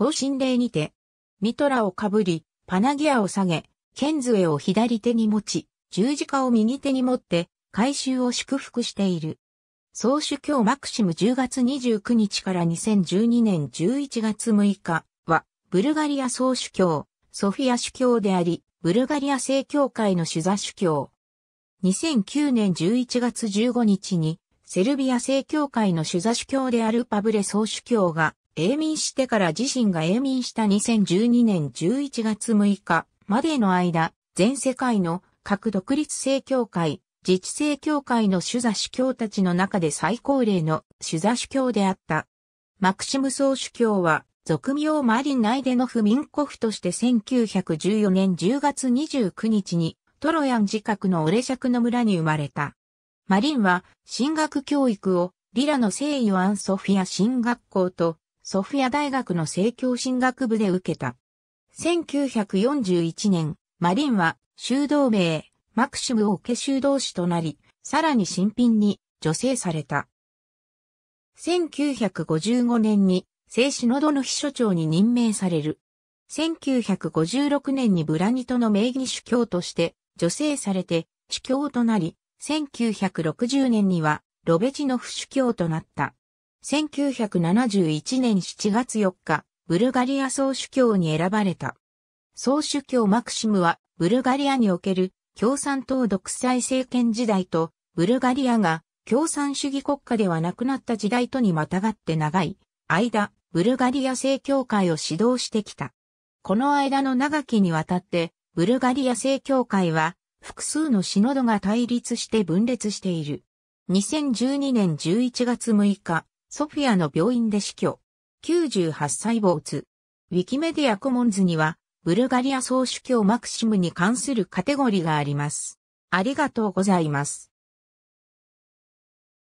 方針令にて、ミトラをかぶり、パナギアを下げ、剣杖を左手に持ち、十字架を右手に持って、改修を祝福している。総主教マクシム10月29日から2012年11月6日は、ブルガリア総主教、ソフィア主教であり、ブルガリア正教会の主座主教。2009年11月15日に、セルビア正教会の主座主教であるパブレ総主教が、永眠してから自身が永眠した2012年11月6日までの間、全世界の各独立正教会、自治正教会の主座主教たちの中で最高齢の主座主教であった。マクシム総主教は、俗名マリン内での不コフとして1914年10月29日にトロヤン自覚のオレシャクの村に生まれた。マリンは進学教育をリラの聖ヨアンソフィア進学校とソフィア大学の政教進学部で受けた。1941年、マリンは修道名、マクシムオケ修道士となり、さらに新品に助成された。1955年に聖シノドの秘書長に任命される。1956年にブラニトの名義主教として助成されて主教となり、1960年にはロベジノフ主教となった。1971年7月4日、ブルガリア総主教に選ばれた。総主教マクシムは、ブルガリアにおける共産党独裁政権時代と、ブルガリアが共産主義国家ではなくなった時代とにまたがって長い間、ブルガリア正教会を指導してきた。この間の長きにわたって、ブルガリア正教会は複数のシノドが対立して分裂している。2012年11月6日、ソフィアの病院で死去。98歳没。ウィキメディアコモンズには、ブルガリア総主教マクシムに関するカテゴリーがあります。ありがとうございます。